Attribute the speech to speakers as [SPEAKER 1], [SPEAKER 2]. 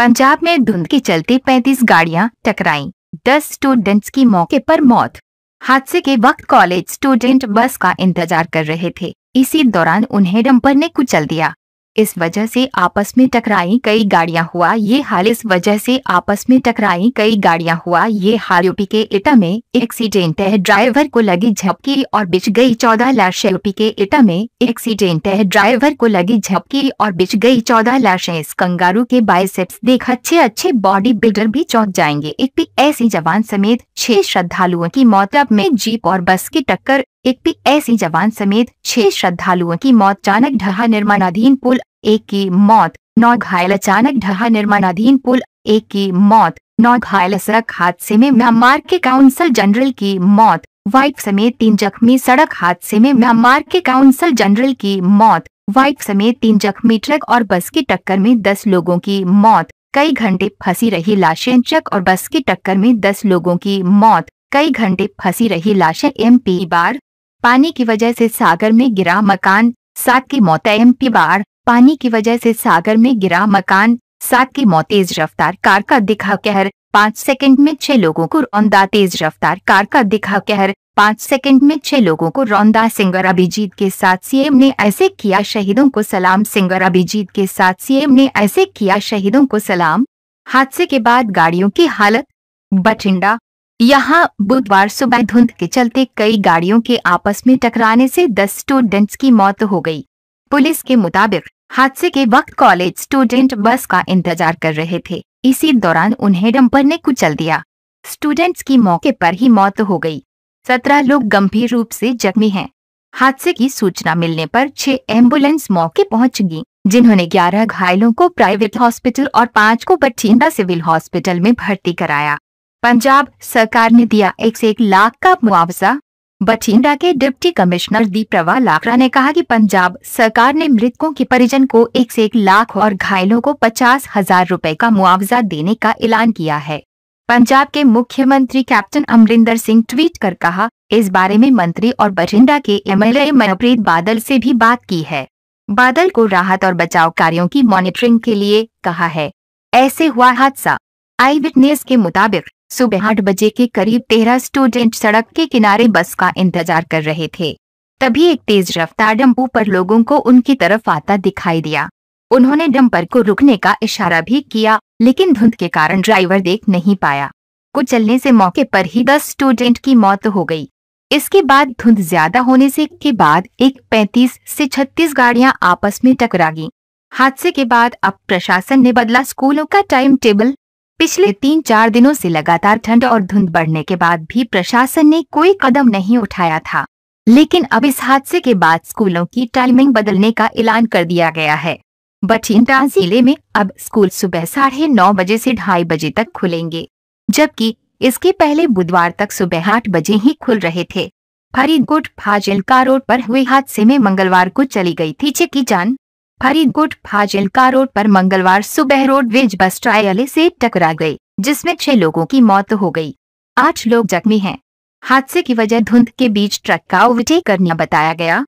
[SPEAKER 1] पंजाब में धुंध के चलते 35 गाड़ियां टकराई दस स्टूडेंट्स की मौके पर मौत हादसे के वक्त कॉलेज स्टूडेंट बस का इंतजार कर रहे थे इसी दौरान उन्हें डंपर ने कुचल दिया इस वजह से आपस में टकराई कई गाड़ियां हुआ ये हाल इस वजह से आपस में टकराई कई गाड़ियां हुआ ये हाल यूपी के इटा में एक्सीडेंट है ड्राइवर को लगी झपकी और बिच गई चौदह लाशें यूपी के इटा में एक्सीडेंट है ड्राइवर को लगी झपकी और बिछ गई चौदह लाशें इस कंगारू के बाइसेप्स देख अच्छे अच्छे बॉडी बिल्डर भी चौंक जाएंगे एक पी ऐसी जवान समेत छह श्रद्धालुओं की मौत अब में जीप और बस की टक्कर एक पी ऐसी जवान समेत छह श्रद्धालुओं की मौत अचानक ढहा निर्माणाधीन पुल एक की मौत नौ घायल अचानक ढहा निर्माणाधीन पुल एक की मौत नौ घायल सड़क हादसे में म्यांमार के काउंसल जनरल की मौत वाइफ समेत तीन जख्मी सड़क हादसे में म्यांमार के काउंसल जनरल की मौत वाइफ समेत तीन जख्मी ट्रक और बस की टक्कर में दस लोगों की मौत कई घंटे फंसी रही लाशें ट्रक और बस की टक्कर में दस लोगों की मौत कई घंटे फंसी रही लाशें एमपी बार पानी की वजह से सागर में गिरा मकान सात की मौत एम पी बाढ़ पानी की वजह से सागर में गिरा मकान सात की मौत तेज रफ्तार कार का दिखा कहर पाँच सेकंड में छह लोगों को रौंदा तेज रफ्तार कार का दिखा कहर पाँच सेकंड में छह लोगों को रौंदा सिंगर अभिजीत के साथ सीएम ने ऐसे किया शहीदों को सलाम सिंगर अभिजीत के साथ सीएम ने ऐसे किया शहीदों को सलाम हादसे के बाद गाड़ियों की हालत बठिंडा यहां बुधवार सुबह धुंध के चलते कई गाड़ियों के आपस में टकराने से 10 स्टूडेंट्स की मौत हो गई पुलिस के मुताबिक हादसे के वक्त कॉलेज स्टूडेंट बस का इंतजार कर रहे थे इसी दौरान उन्हें डंपर ने कुचल दिया स्टूडेंट्स की मौके पर ही मौत हो गई सत्रह लोग गंभीर रूप से जख्मी हैं हादसे की सूचना मिलने पर छह एम्बुलेंस मौके पहुंच गई जिन्होंने 11 घायलों को प्राइवेट हॉस्पिटल और पाँच को बठिंडा सिविल हॉस्पिटल में भर्ती कराया पंजाब सरकार ने दिया एक से एक लाख का मुआवजा बठिंडा के डिप्टी कमिश्नर दीप्रवा लाखरा ने कहा कि पंजाब सरकार ने मृतकों के परिजन को एक से एक लाख और घायलों को पचास हजार रूपए का मुआवजा देने का ऐलान किया है पंजाब के मुख्यमंत्री कैप्टन अमरिंदर सिंह ट्वीट कर कहा इस बारे में मंत्री और बठिंडा के एमएलए मनप्रीत बादल से भी बात की है बादल को राहत और बचाव कार्यों की मॉनिटरिंग के लिए कहा है ऐसे हुआ हादसा आई विटनेस के मुताबिक सुबह आठ बजे के करीब तेरह स्टूडेंट सड़क के किनारे बस का इंतजार कर रहे थे तभी एक तेज रफ्तार डम्पू पर लोगों को उनकी तरफ आता दिखाई दिया उन्होंने डम्पर को रुकने का इशारा भी किया लेकिन धुंध के कारण ड्राइवर देख नहीं पाया कुछ चलने से मौके पर ही दस स्टूडेंट की मौत हो गई इसके बाद धुंध ज्यादा होने से के बाद एक 35 से 36 गाड़ियां आपस में टकरा गईं। हादसे के बाद अब प्रशासन ने बदला स्कूलों का टाइम टेबल पिछले तीन चार दिनों से लगातार ठंड और धुंध बढ़ने के बाद भी प्रशासन ने कोई कदम नहीं उठाया था लेकिन अब इस हादसे के बाद स्कूलों की टाइमिंग बदलने का ऐलान कर दिया गया है बठिंडा जिले में अब स्कूल सुबह साढ़े नौ बजे से ढाई बजे तक खुलेंगे जबकि इसके पहले बुधवार तक सुबह आठ बजे ही खुल रहे थे फरीदकोट फाजिलका रोड पर हुए हादसे में मंगलवार को चली गई थी चिकी जान फरीदकोट फाजिलका रोड पर मंगलवार सुबह रोडवेज बस ट्रायले से टकरा गई जिसमें छह लोगों की मौत हो गई आठ लोग जख्मी हैं हादसे की वजह धुंध के बीच ट्रक का ओवरटेक करना बताया गया